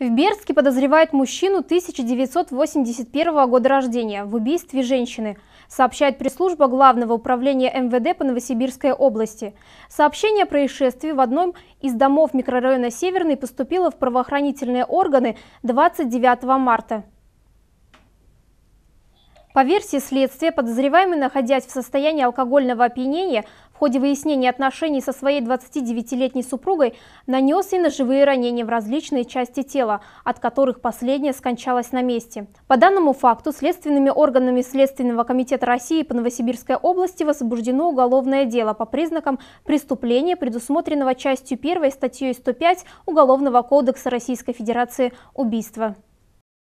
В Бердске подозревают мужчину 1981 года рождения в убийстве женщины, сообщает пресс-служба Главного управления МВД по Новосибирской области. Сообщение о происшествии в одном из домов микрорайона Северный поступило в правоохранительные органы 29 марта. По версии следствия, подозреваемый, находясь в состоянии алкогольного опьянения, в ходе выяснения отношений со своей 29-летней супругой нанес ей ножевые ранения в различные части тела, от которых последняя скончалась на месте. По данному факту следственными органами Следственного комитета России по Новосибирской области возбуждено уголовное дело по признакам преступления, предусмотренного частью 1 статьей 105 Уголовного кодекса Российской Федерации «Убийство».